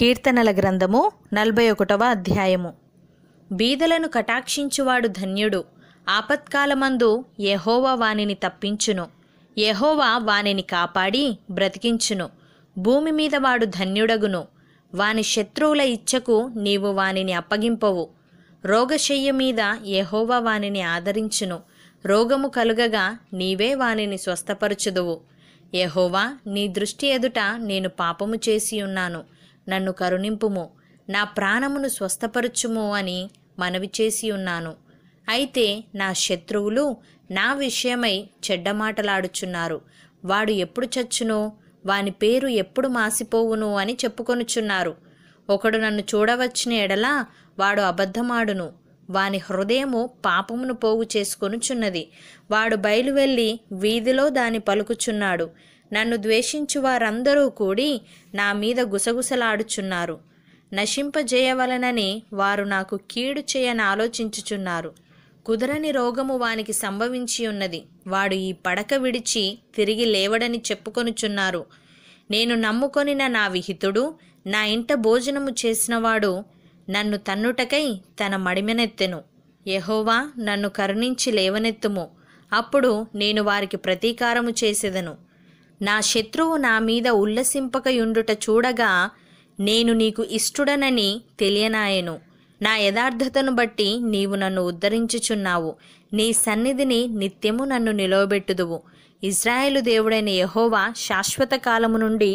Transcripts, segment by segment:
కీర్తనల గ్రంథము నలభై ఒకటవ అధ్యాయము బీదలను కటాక్షించువాడు ధన్యుడు ఆపత్కాలమందు యహోవా వానిని తప్పించును యహోవా వానిని కాపాడి బ్రతికించును భూమి మీద వాడు ధన్యుడగును వాని శత్రువుల ఇచ్చకు నీవు వానిని అప్పగింపవు రోగశయ్య మీద యహోవా వానిని ఆదరించును రోగము కలుగగా నీవే వానిని స్వస్థపరచుదువు యహోవా నీ దృష్టి ఎదుట నేను పాపము చేసి ఉన్నాను నన్ను కరుణింపుము నా ప్రాణమును స్వస్థపరచుము అని మనవి చేసి ఉన్నాను అయితే నా శత్రువులు నా విషయమై చెడ్డ మాటలాడుచున్నారు వాడు ఎప్పుడు చచ్చును వాని పేరు ఎప్పుడు మాసిపోవును అని చెప్పుకొనుచున్నారు ఒకడు నన్ను చూడవచ్చిన ఎడలా వాడు అబద్ధమాడును వాని హృదయము పాపమును పోగు చేసుకొనుచున్నది వాడు బయలువెళ్ళి వీధిలో దాని పలుకుచున్నాడు నన్ను ద్వేషించు వారందరూ కూడి నా మీద గుసగుసలాడుచున్నారు నశింపజేయవలనని వారు నాకు కీడు చేయని ఆలోచించుచున్నారు కుదరని రోగము వానికి సంభవించి ఉన్నది వాడు ఈ పడక విడిచి తిరిగి లేవడని చెప్పుకొనుచున్నారు నేను నమ్ముకొనిన నా విహితుడు నా ఇంట భోజనము చేసినవాడు నన్ను తన్నుటకై తన మడిమెనెత్తెను యహోవా నన్ను కరుణించి లేవనెత్తుము అప్పుడు నేను వారికి ప్రతీకారము చేసేదను నా శత్రువు నా మీద ఉల్లసింపకయుండుట చూడగా నేను నీకు ఇష్టుడనని తెలియనాయెను నా యథార్థతను బట్టి నీవు నన్ను ఉద్ధరించుచున్నావు నీ సన్నిధిని నిత్యము నన్ను నిలవబెట్టుదువు ఇజ్రాయేలు దేవుడైన యహోవా శాశ్వత కాలము నుండి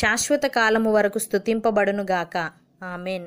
శాశ్వత కాలము వరకు స్థుతింపబడునుగాక ఆమెన్